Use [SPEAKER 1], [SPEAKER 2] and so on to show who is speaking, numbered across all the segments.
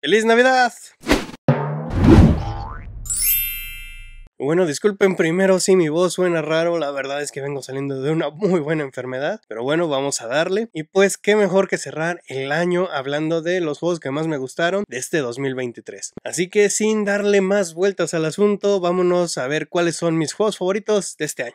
[SPEAKER 1] ¡Feliz Navidad! Bueno, disculpen primero si mi voz suena raro, la verdad es que vengo saliendo de una muy buena enfermedad, pero bueno, vamos a darle. Y pues, qué mejor que cerrar el año hablando de los juegos que más me gustaron de este 2023. Así que sin darle más vueltas al asunto, vámonos a ver cuáles son mis juegos favoritos de este año.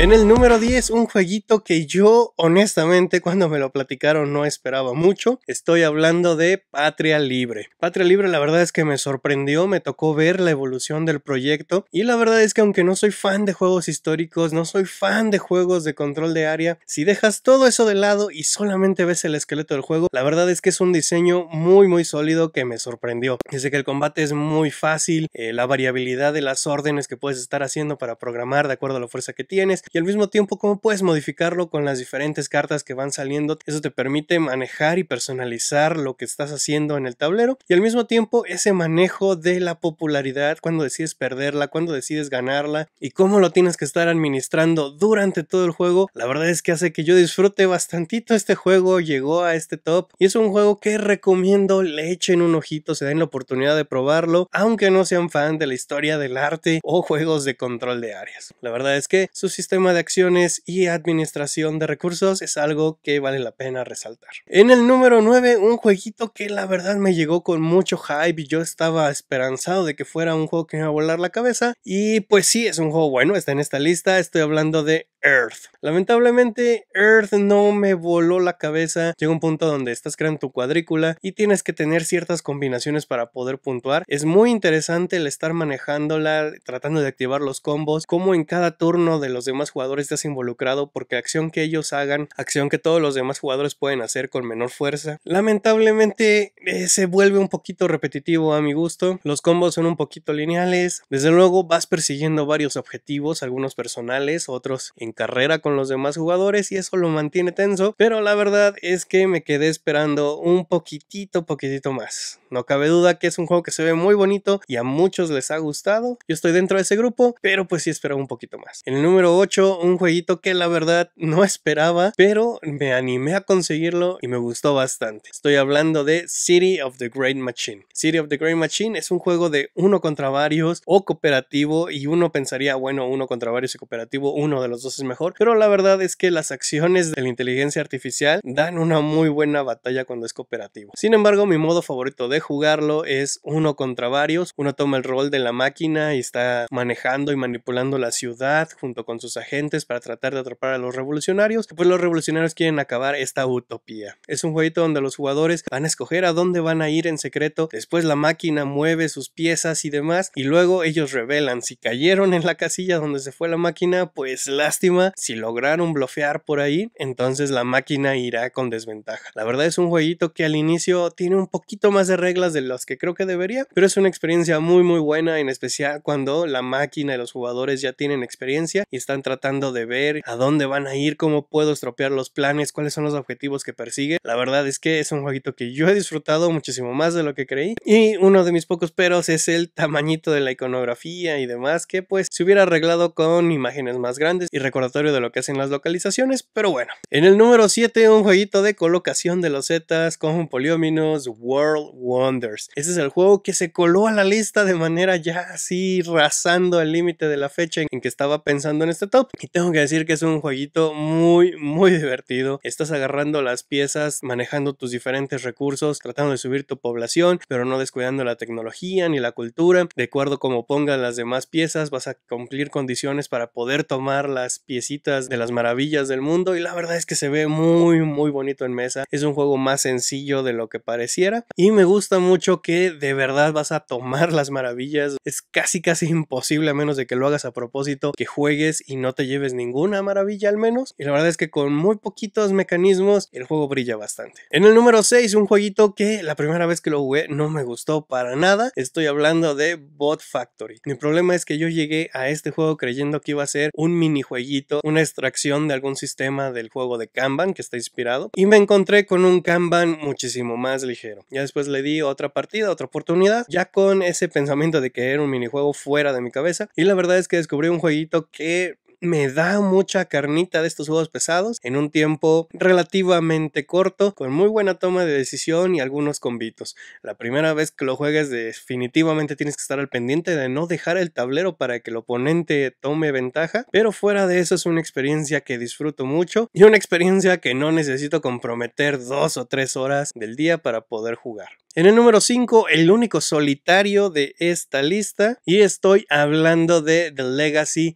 [SPEAKER 1] En el número 10, un jueguito que yo honestamente cuando me lo platicaron no esperaba mucho. Estoy hablando de Patria Libre. Patria Libre la verdad es que me sorprendió, me tocó ver la evolución del proyecto y la verdad es que aunque no soy fan de juegos históricos, no soy fan de juegos de control de área, si dejas todo eso de lado y solamente ves el esqueleto del juego, la verdad es que es un diseño muy muy sólido que me sorprendió. Dice que el combate es muy fácil, eh, la variabilidad de las órdenes que puedes estar haciendo para programar de acuerdo a la fuerza que tienes, y al mismo tiempo cómo puedes modificarlo con las diferentes cartas que van saliendo. Eso te permite manejar y personalizar lo que estás haciendo en el tablero y al mismo tiempo ese manejo de la popularidad, cuando decides perderla, cuando decides ganarla y cómo lo tienes que estar administrando durante todo el juego. La verdad es que hace que yo disfrute bastantito este juego, llegó a este top y es un juego que recomiendo le echen un ojito, se den la oportunidad de probarlo, aunque no sean fan de la historia del arte o juegos de control de áreas. La verdad es que su sistema de acciones y administración de recursos es algo que vale la pena resaltar. En el número 9, un jueguito que la verdad me llegó con mucho hype y yo estaba esperanzado de que fuera un juego que me iba a volar la cabeza. Y pues sí, es un juego bueno, está en esta lista. Estoy hablando de Earth. Lamentablemente, Earth no me voló la cabeza. Llega un punto donde estás creando tu cuadrícula y tienes que tener ciertas combinaciones para poder puntuar. Es muy interesante el estar manejándola, tratando de activar los combos, como en cada turno de los demás jugadores te estás involucrado porque acción que ellos hagan, acción que todos los demás jugadores pueden hacer con menor fuerza. Lamentablemente eh, se vuelve un poquito repetitivo a mi gusto, los combos son un poquito lineales, desde luego vas persiguiendo varios objetivos, algunos personales, otros en carrera con los demás jugadores y eso lo mantiene tenso, pero la verdad es que me quedé esperando un poquitito, poquitito más. No cabe duda que es un juego que se ve muy bonito y a muchos les ha gustado, yo estoy dentro de ese grupo, pero pues sí espero un poquito más. En el número 8 un jueguito que la verdad no esperaba, pero me animé a conseguirlo y me gustó bastante. Estoy hablando de City of the Great Machine. City of the Great Machine es un juego de uno contra varios o cooperativo y uno pensaría, bueno, uno contra varios y cooperativo, uno de los dos es mejor, pero la verdad es que las acciones de la inteligencia artificial dan una muy buena batalla cuando es cooperativo. Sin embargo, mi modo favorito de jugarlo es uno contra varios, uno toma el rol de la máquina y está manejando y manipulando la ciudad junto con sus agentes para tratar de atrapar a los revolucionarios, pues los revolucionarios quieren acabar esta utopía. Es un jueguito donde los jugadores van a escoger a dónde van a ir en secreto, después la máquina mueve sus piezas y demás, y luego ellos revelan si cayeron en la casilla donde se fue la máquina, pues lástima, si lograron bloquear por ahí, entonces la máquina irá con desventaja. La verdad es un jueguito que al inicio tiene un poquito más de reglas de las que creo que debería, pero es una experiencia muy muy buena, en especial cuando la máquina y los jugadores ya tienen experiencia y están tratando de ver, a dónde van a ir, cómo puedo estropear los planes, cuáles son los objetivos que persigue. La verdad es que es un jueguito que yo he disfrutado muchísimo más de lo que creí. Y uno de mis pocos peros es el tamañito de la iconografía y demás, que pues se hubiera arreglado con imágenes más grandes y recordatorio de lo que hacen las localizaciones, pero bueno. En el número 7, un jueguito de colocación de los zetas con Poliominos World Wonders. Ese es el juego que se coló a la lista de manera ya así, rasando el límite de la fecha en que estaba pensando en este top y tengo que decir que es un jueguito muy, muy divertido. Estás agarrando las piezas, manejando tus diferentes recursos, tratando de subir tu población, pero no descuidando la tecnología ni la cultura. De acuerdo como pongas las demás piezas, vas a cumplir condiciones para poder tomar las piecitas de las maravillas del mundo. Y la verdad es que se ve muy, muy bonito en mesa. Es un juego más sencillo de lo que pareciera. Y me gusta mucho que de verdad vas a tomar las maravillas. Es casi, casi imposible, a menos de que lo hagas a propósito, que juegues y no no te lleves ninguna maravilla al menos. Y la verdad es que con muy poquitos mecanismos el juego brilla bastante. En el número 6, un jueguito que la primera vez que lo jugué no me gustó para nada. Estoy hablando de Bot Factory. Mi problema es que yo llegué a este juego creyendo que iba a ser un minijueguito, una extracción de algún sistema del juego de Kanban que está inspirado. Y me encontré con un Kanban muchísimo más ligero. Ya después le di otra partida, otra oportunidad, ya con ese pensamiento de que era un minijuego fuera de mi cabeza. Y la verdad es que descubrí un jueguito que me da mucha carnita de estos juegos pesados en un tiempo relativamente corto, con muy buena toma de decisión y algunos convitos. La primera vez que lo juegues definitivamente tienes que estar al pendiente de no dejar el tablero para que el oponente tome ventaja, pero fuera de eso es una experiencia que disfruto mucho y una experiencia que no necesito comprometer dos o tres horas del día para poder jugar. En el número 5, el único solitario de esta lista y estoy hablando de The Legacy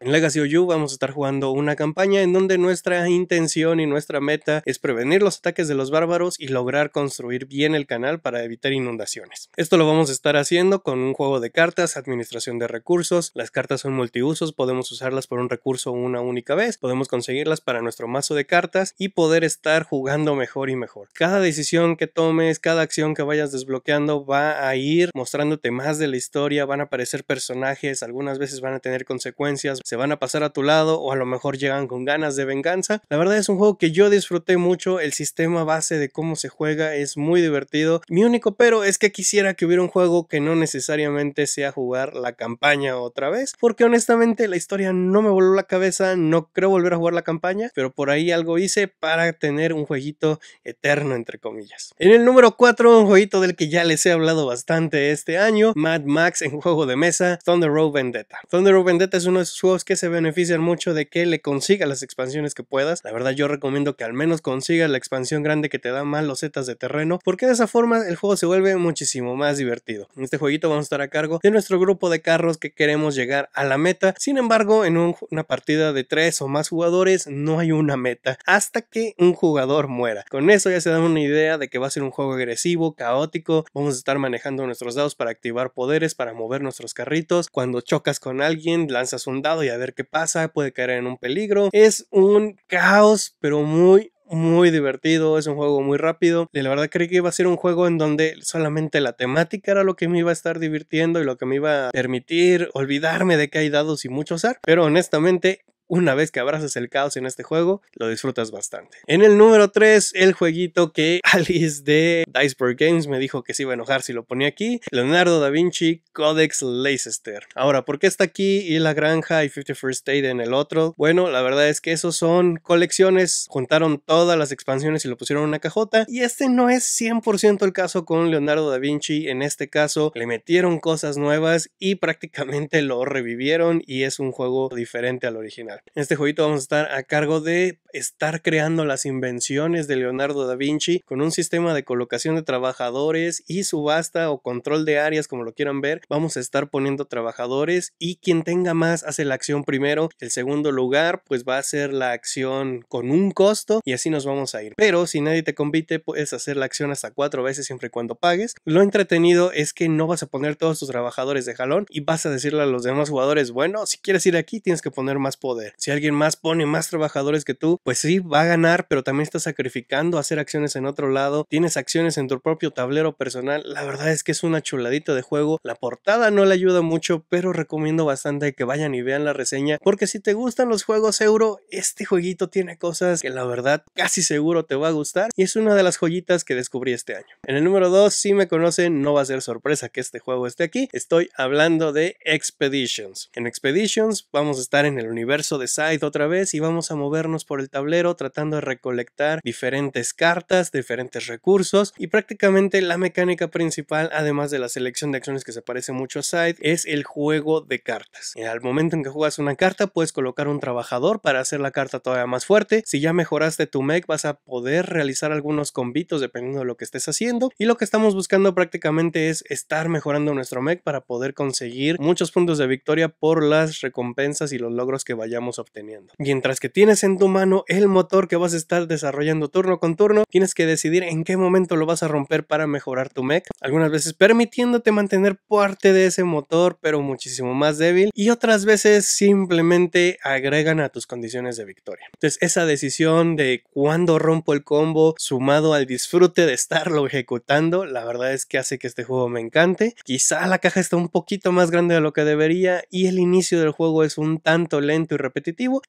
[SPEAKER 1] en Legacy of You vamos a estar jugando una campaña en donde nuestra intención y nuestra meta es prevenir los ataques de los bárbaros y lograr construir bien el canal para evitar inundaciones. Esto lo vamos a estar haciendo con un juego de cartas, administración de recursos, las cartas son multiusos, podemos usarlas por un recurso una única vez, podemos conseguirlas para nuestro mazo de cartas y poder estar jugando mejor y mejor. Cada decisión que tomes, cada acción que vayas desbloqueando va a ir mostrándote más de la historia, van a aparecer personajes, algunas veces van a tener consecuencias, se van a pasar a tu lado o a lo mejor llegan con ganas de venganza. La verdad es un juego que yo disfruté mucho, el sistema base de cómo se juega es muy divertido. Mi único pero es que quisiera que hubiera un juego que no necesariamente sea jugar la campaña otra vez, porque honestamente la historia no me voló la cabeza, no creo volver a jugar la campaña, pero por ahí algo hice para tener un jueguito eterno entre comillas. En el número 4, un jueguito del que ya les he hablado bastante este año, Mad Max en juego de mesa, Thunder Road Vendetta. Thunder Road Vendetta es uno de juegos que se benefician mucho de que le consiga las expansiones que puedas. La verdad yo recomiendo que al menos consiga la expansión grande que te da más losetas de terreno, porque de esa forma el juego se vuelve muchísimo más divertido. En este jueguito vamos a estar a cargo de nuestro grupo de carros que queremos llegar a la meta. Sin embargo, en una partida de tres o más jugadores no hay una meta hasta que un jugador muera. Con eso ya se dan una idea de que va a ser un juego agresivo, caótico. Vamos a estar manejando nuestros dados para activar poderes, para mover nuestros carritos. Cuando chocas con alguien, lanzas un dado y a ver qué pasa, puede caer en un peligro. Es un caos, pero muy, muy divertido, es un juego muy rápido. de la verdad creí que iba a ser un juego en donde solamente la temática era lo que me iba a estar divirtiendo y lo que me iba a permitir olvidarme de que hay dados y mucho ser. Pero honestamente una vez que abrazas el caos en este juego, lo disfrutas bastante. En el número 3, el jueguito que Alice de Diceberg Games me dijo que se iba a enojar si lo ponía aquí, Leonardo da Vinci Codex Leicester. Ahora, ¿por qué está aquí y La Granja y 51st State en el otro? Bueno, la verdad es que esos son colecciones, juntaron todas las expansiones y lo pusieron en una cajota, y este no es 100% el caso con Leonardo da Vinci, en este caso le metieron cosas nuevas y prácticamente lo revivieron y es un juego diferente al original. En este jueguito vamos a estar a cargo de estar creando las invenciones de Leonardo da Vinci con un sistema de colocación de trabajadores y subasta o control de áreas como lo quieran ver. Vamos a estar poniendo trabajadores y quien tenga más hace la acción primero. El segundo lugar pues va a ser la acción con un costo y así nos vamos a ir. Pero si nadie te convite puedes hacer la acción hasta cuatro veces siempre y cuando pagues. Lo entretenido es que no vas a poner todos tus trabajadores de jalón y vas a decirle a los demás jugadores, bueno, si quieres ir aquí tienes que poner más poder. Si alguien más pone más trabajadores que tú, pues sí, va a ganar, pero también está sacrificando hacer acciones en otro lado. Tienes acciones en tu propio tablero personal. La verdad es que es una chuladita de juego. La portada no le ayuda mucho, pero recomiendo bastante que vayan y vean la reseña, porque si te gustan los juegos euro, este jueguito tiene cosas que la verdad casi seguro te va a gustar y es una de las joyitas que descubrí este año. En el número 2, si me conocen, no va a ser sorpresa que este juego esté aquí. Estoy hablando de Expeditions. En Expeditions vamos a estar en el universo de side otra vez y vamos a movernos por el tablero tratando de recolectar diferentes cartas, diferentes recursos y prácticamente la mecánica principal, además de la selección de acciones que se parece mucho a side, es el juego de cartas. Eh, al momento en que juegas una carta puedes colocar un trabajador para hacer la carta todavía más fuerte. Si ya mejoraste tu mech vas a poder realizar algunos convitos dependiendo de lo que estés haciendo y lo que estamos buscando prácticamente es estar mejorando nuestro mech para poder conseguir muchos puntos de victoria por las recompensas y los logros que vayamos obteniendo. Mientras que tienes en tu mano el motor que vas a estar desarrollando turno con turno, tienes que decidir en qué momento lo vas a romper para mejorar tu mech. Algunas veces permitiéndote mantener parte de ese motor, pero muchísimo más débil, y otras veces simplemente agregan a tus condiciones de victoria. Entonces, esa decisión de cuándo rompo el combo, sumado al disfrute de estarlo ejecutando, la verdad es que hace que este juego me encante. Quizá la caja está un poquito más grande de lo que debería y el inicio del juego es un tanto lento y repetitivo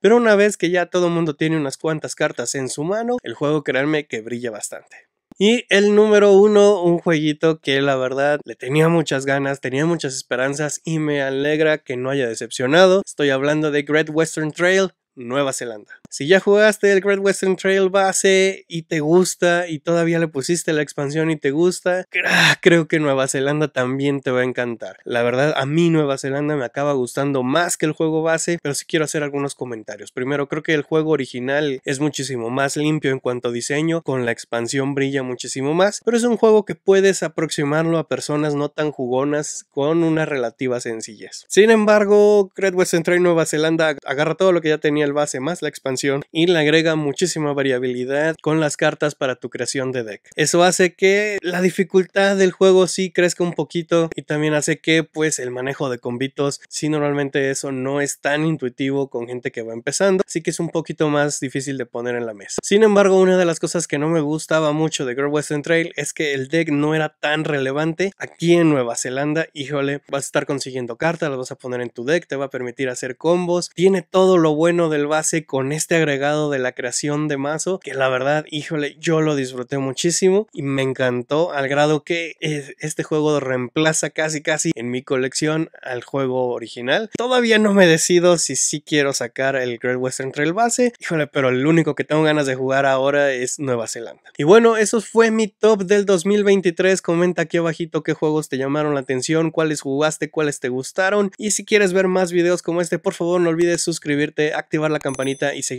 [SPEAKER 1] pero una vez que ya todo el mundo tiene unas cuantas cartas en su mano, el juego créanme que brilla bastante. Y el número uno, un jueguito que la verdad le tenía muchas ganas, tenía muchas esperanzas y me alegra que no haya decepcionado. Estoy hablando de Great Western Trail, Nueva Zelanda. Si ya jugaste el Great Western Trail base y te gusta y todavía le pusiste la expansión y te gusta, ¡ah! creo que Nueva Zelanda también te va a encantar. La verdad, a mí Nueva Zelanda me acaba gustando más que el juego base, pero sí quiero hacer algunos comentarios. Primero, creo que el juego original es muchísimo más limpio en cuanto a diseño, con la expansión brilla muchísimo más, pero es un juego que puedes aproximarlo a personas no tan jugonas con una relativa sencillez. Sin embargo, Great Western Trail Nueva Zelanda agarra todo lo que ya tenía el base más la expansión y le agrega muchísima variabilidad con las cartas para tu creación de deck. Eso hace que la dificultad del juego sí crezca un poquito y también hace que pues el manejo de combitos sí normalmente eso no es tan intuitivo con gente que va empezando, así que es un poquito más difícil de poner en la mesa. Sin embargo, una de las cosas que no me gustaba mucho de Girl Western Trail es que el deck no era tan relevante aquí en Nueva Zelanda, híjole, vas a estar consiguiendo cartas, las vas a poner en tu deck, te va a permitir hacer combos, tiene todo lo bueno del base con este este agregado de la creación de mazo, que la verdad, híjole, yo lo disfruté muchísimo y me encantó al grado que este juego reemplaza casi casi en mi colección al juego original. Todavía no me decido si sí quiero sacar el Great Western Trail base, híjole, pero el único que tengo ganas de jugar ahora es Nueva Zelanda. Y bueno, eso fue mi top del 2023. Comenta aquí abajito qué juegos te llamaron la atención, cuáles jugaste, cuáles te gustaron y si quieres ver más videos como este, por favor no olvides suscribirte, activar la campanita y seguir